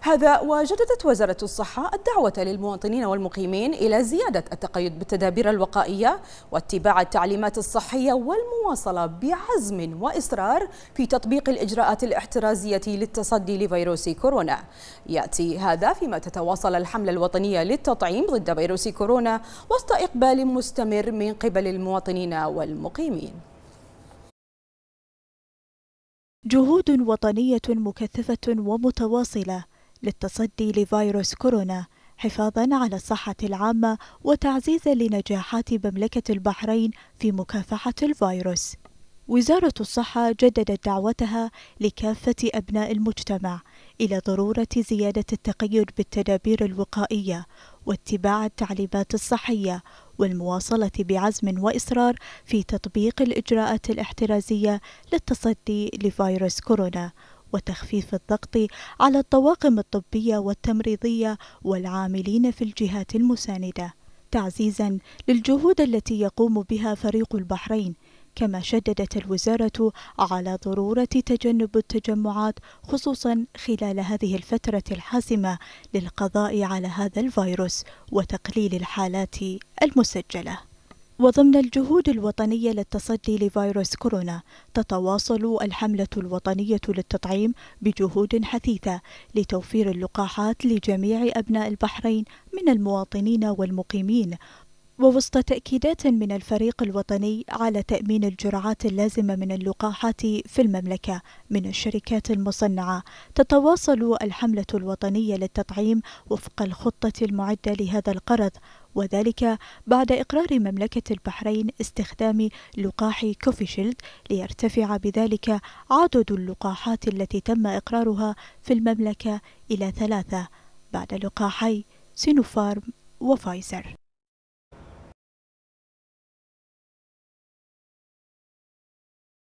هذا وجددت وزارة الصحة الدعوة للمواطنين والمقيمين إلى زيادة التقيد بالتدابير الوقائية واتباع التعليمات الصحية والمواصلة بعزم وإصرار في تطبيق الإجراءات الاحترازية للتصدي لفيروس كورونا يأتي هذا فيما تتواصل الحملة الوطنية للتطعيم ضد فيروس كورونا وسط إقبال مستمر من قبل المواطنين والمقيمين جهود وطنية مكثفة ومتواصلة للتصدي لفيروس كورونا حفاظا على الصحة العامة وتعزيزا لنجاحات مملكة البحرين في مكافحة الفيروس. وزارة الصحة جددت دعوتها لكافة أبناء المجتمع إلى ضرورة زيادة التقيد بالتدابير الوقائية واتباع التعليمات الصحية والمواصلة بعزم وإصرار في تطبيق الإجراءات الاحترازية للتصدي لفيروس كورونا وتخفيف الضغط على الطواقم الطبية والتمريضية والعاملين في الجهات المساندة تعزيزا للجهود التي يقوم بها فريق البحرين كما شددت الوزارة على ضرورة تجنب التجمعات خصوصا خلال هذه الفترة الحاسمة للقضاء على هذا الفيروس وتقليل الحالات المسجله وضمن الجهود الوطنية للتصدي لفيروس كورونا تتواصل الحملة الوطنية للتطعيم بجهود حثيثة لتوفير اللقاحات لجميع أبناء البحرين من المواطنين والمقيمين ووسط تأكيدات من الفريق الوطني على تأمين الجرعات اللازمة من اللقاحات في المملكة من الشركات المصنعة، تتواصل الحملة الوطنية للتطعيم وفق الخطة المعدة لهذا القرض، وذلك بعد إقرار مملكة البحرين استخدام لقاح كوفيشيلد ليرتفع بذلك عدد اللقاحات التي تم إقرارها في المملكة إلى ثلاثة بعد لقاحي سينوفارم وفايزر